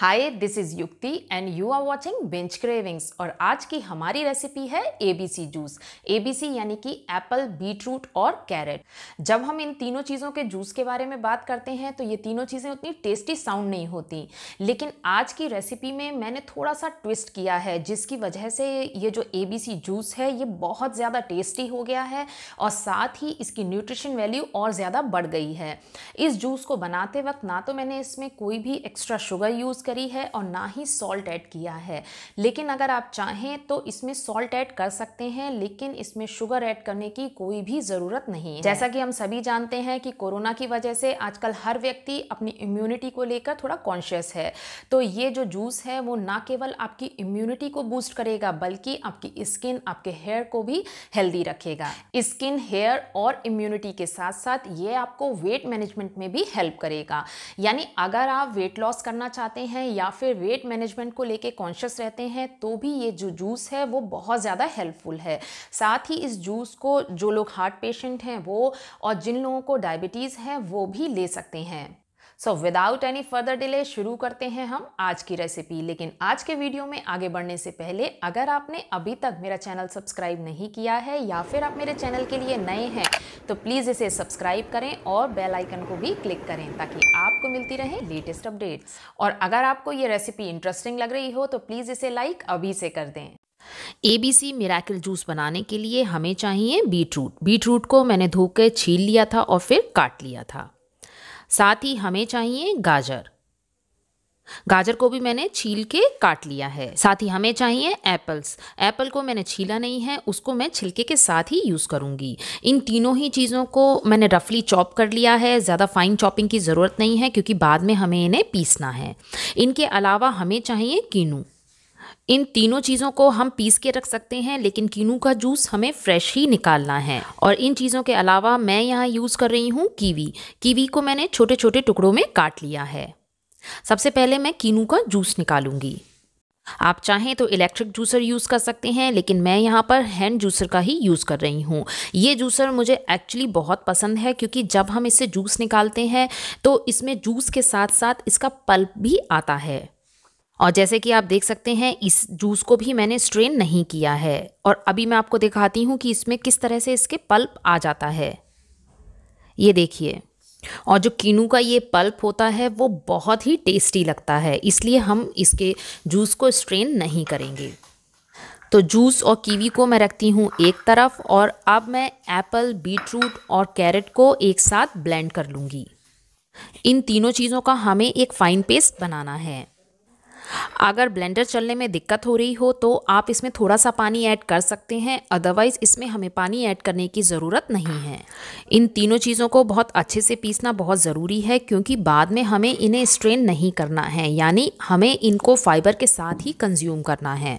hi this is Yukti and you are watching bench cravings और आज की हमारी रेसिपी है एबीसी जूस एबीसी यानी कि एप्पल बीटरूट और कैरेट जब हम इन तीनों चीज़ों के जूस के बारे में बात करते हैं तो ये तीनों चीज़ें उतनी टेस्टी साउंड नहीं होती लेकिन आज की रेसिपी में मैंने थोड़ा सा ट्विस्ट किया है जिसकी वजह से ये जो ए जूस है ये बहुत ज़्यादा टेस्टी हो गया है और साथ ही इसकी न्यूट्रिशन वैल्यू और ज़्यादा बढ़ गई है इस जूस को बनाते वक्त ना तो मैंने इसमें कोई भी एक्स्ट्रा शुगर यूज़ करी है और ना ही सॉल्ट ऐड किया है लेकिन अगर आप चाहें तो इसमें सॉल्ट ऐड कर सकते हैं लेकिन इसमें शुगर ऐड करने की कोई भी ज़रूरत नहीं है जैसा कि हम सभी जानते हैं कि कोरोना की वजह से आजकल हर व्यक्ति अपनी इम्यूनिटी को लेकर थोड़ा कॉन्शियस है तो ये जो जूस है वो ना केवल आपकी इम्यूनिटी को बूस्ट करेगा बल्कि आपकी स्किन आपके हेयर को भी हेल्दी रखेगा स्किन हेयर और इम्यूनिटी के साथ साथ ये आपको वेट मैनेजमेंट में भी हेल्प करेगा यानी अगर आप वेट लॉस करना चाहते हैं हैं या फिर वेट मैनेजमेंट को लेके कॉन्शियस रहते हैं तो भी ये जो जूस है वो बहुत ज़्यादा हेल्पफुल है साथ ही इस जूस को जो लोग हार्ट पेशेंट हैं वो और जिन लोगों को डायबिटीज़ है वो भी ले सकते हैं so without any further delay शुरू करते हैं हम आज की रेसिपी लेकिन आज के वीडियो में आगे बढ़ने से पहले अगर आपने अभी तक मेरा चैनल सब्सक्राइब नहीं किया है या फिर आप मेरे चैनल के लिए नए हैं तो प्लीज़ इसे सब्सक्राइब करें और बेल आइकन को भी क्लिक करें ताकि आपको मिलती रहे लेटेस्ट अपडेट और अगर आपको ये रेसिपी इंटरेस्टिंग लग रही हो तो प्लीज़ इसे लाइक अभी से कर दें A B C miracle juice बनाने के लिए हमें चाहिए बीट रूट बीट रूट को मैंने धो के छील लिया था और फिर काट लिया था साथ ही हमें चाहिए गाजर गाजर को भी मैंने छील के काट लिया है साथ ही हमें चाहिए एप्पल्स एप्पल को मैंने छीला नहीं है उसको मैं छिलके के साथ ही यूज़ करूँगी इन तीनों ही चीज़ों को मैंने रफली चॉप कर लिया है ज़्यादा फाइन चॉपिंग की ज़रूरत नहीं है क्योंकि बाद में हमें इन्हें पीसना है इनके अलावा हमें चाहिए कीनू इन तीनों चीज़ों को हम पीस के रख सकते हैं लेकिन कीनू का जूस हमें फ्रेश ही निकालना है और इन चीज़ों के अलावा मैं यहाँ यूज़ कर रही हूँ कीवी कीवी को मैंने छोटे छोटे टुकड़ों में काट लिया है सबसे पहले मैं कीनू का जूस निकालूंगी आप चाहें तो इलेक्ट्रिक जूसर यूज़ कर सकते हैं लेकिन मैं यहाँ पर हैंड जूसर का ही यूज़ कर रही हूँ ये जूसर मुझे एक्चुअली बहुत पसंद है क्योंकि जब हम इससे जूस निकालते हैं तो इसमें जूस के साथ साथ इसका पल्प भी आता है और जैसे कि आप देख सकते हैं इस जूस को भी मैंने स्ट्रेन नहीं किया है और अभी मैं आपको दिखाती हूँ कि इसमें किस तरह से इसके पल्प आ जाता है ये देखिए और जो किनू का ये पल्प होता है वो बहुत ही टेस्टी लगता है इसलिए हम इसके जूस को स्ट्रेन नहीं करेंगे तो जूस और कीवी को मैं रखती हूँ एक तरफ और अब मैं एप्पल बीटरूट और कैरेट को एक साथ ब्लेंड कर लूँगी इन तीनों चीज़ों का हमें एक फ़ाइन पेस्ट बनाना है अगर ब्लेंडर चलने में दिक्कत हो रही हो तो आप इसमें थोड़ा सा पानी ऐड कर सकते हैं अदरवाइज़ इसमें हमें पानी ऐड करने की ज़रूरत नहीं है इन तीनों चीज़ों को बहुत अच्छे से पीसना बहुत ज़रूरी है क्योंकि बाद में हमें इन्हें स्ट्रेन नहीं करना है यानी हमें इनको फाइबर के साथ ही कंज्यूम करना है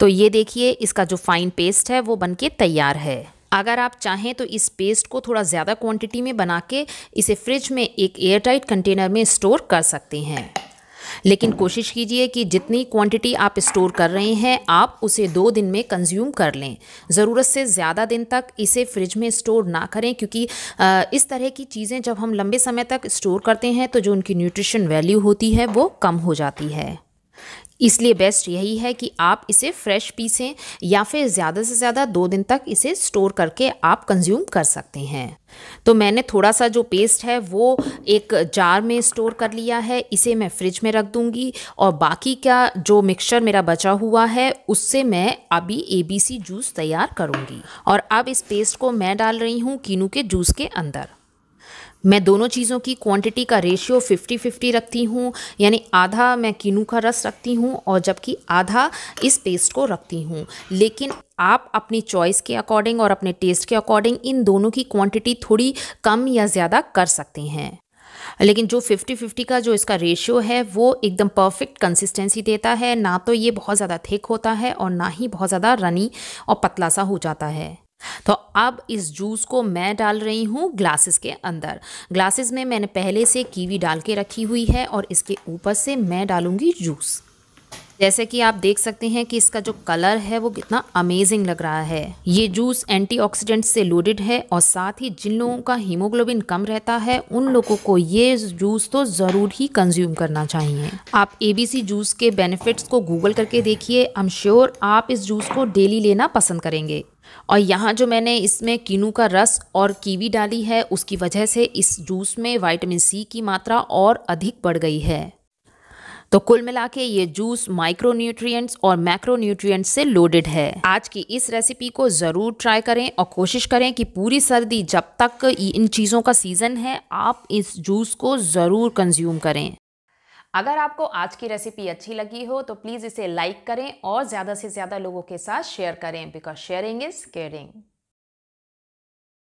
तो ये देखिए इसका जो फाइन पेस्ट है वो बन तैयार है अगर आप चाहें तो इस पेस्ट को थोड़ा ज़्यादा क्वांटिटी में बना के इसे फ्रिज में एक एयरटाइट कंटेनर में स्टोर कर सकते हैं लेकिन कोशिश कीजिए कि जितनी क्वांटिटी आप स्टोर कर रहे हैं आप उसे दो दिन में कंज्यूम कर लें ज़रूरत से ज़्यादा दिन तक इसे फ्रिज में स्टोर ना करें क्योंकि इस तरह की चीज़ें जब हम लंबे समय तक स्टोर करते हैं तो जो उनकी न्यूट्रिशन वैल्यू होती है वो कम हो जाती है इसलिए बेस्ट यही है कि आप इसे फ्रेश पीसें या फिर ज़्यादा से ज़्यादा दो दिन तक इसे स्टोर करके आप कंज्यूम कर सकते हैं तो मैंने थोड़ा सा जो पेस्ट है वो एक जार में स्टोर कर लिया है इसे मैं फ्रिज में रख दूंगी और बाकी का जो मिक्सचर मेरा बचा हुआ है उससे मैं अभी एबीसी जूस तैयार करूंगी और अब इस पेस्ट को मैं डाल रही हूँ कीनू के जूस के अंदर मैं दोनों चीज़ों की क्वांटिटी का रेशियो 50 50 रखती हूँ यानी आधा मैं किनू का रस रखती हूँ और जबकि आधा इस पेस्ट को रखती हूँ लेकिन आप अपनी चॉइस के अकॉर्डिंग और अपने टेस्ट के अकॉर्डिंग इन दोनों की क्वांटिटी थोड़ी कम या ज़्यादा कर सकते हैं लेकिन जो 50-50 का जो इसका रेशियो है वो एकदम परफेक्ट कंसिस्टेंसी देता है ना तो ये बहुत ज़्यादा थिक होता है और ना ही बहुत ज़्यादा रनी और पतला सा हो जाता है तो अब इस जूस को मैं डाल रही हूँ ग्लासेस के अंदर ग्लासेस में मैंने पहले से कीवी डाल के रखी हुई है और इसके ऊपर से मैं डालूँगी जूस जैसे कि आप देख सकते हैं कि इसका जो कलर है वो कितना अमेजिंग लग रहा है ये जूस एंटीऑक्सीडेंट से लोडेड है और साथ ही जिन लोगों का हीमोग्लोबिन कम रहता है उन लोगों को ये जूस तो ज़रूर ही कंज्यूम करना चाहिए आप एबीसी जूस के बेनिफिट्स को गूगल करके देखिए आई एम श्योर आप इस जूस को डेली लेना पसंद करेंगे और यहाँ जो मैंने इसमें कीनू का रस और कीवी डाली है उसकी वजह से इस जूस में विटामिन सी की मात्रा और अधिक बढ़ गई है तो कुल मिला के ये जूस माइक्रो न्यूट्रिएंट्स और मैक्रो न्यूट्रिएंट्स से लोडेड है आज की इस रेसिपी को ज़रूर ट्राई करें और कोशिश करें कि पूरी सर्दी जब तक इन चीज़ों का सीज़न है आप इस जूस को ज़रूर कंज्यूम करें अगर आपको आज की रेसिपी अच्छी लगी हो तो प्लीज़ इसे लाइक करें और ज़्यादा से ज़्यादा लोगों के साथ शेयर करें बिकॉज शेयरिंग इज़ केयरिंग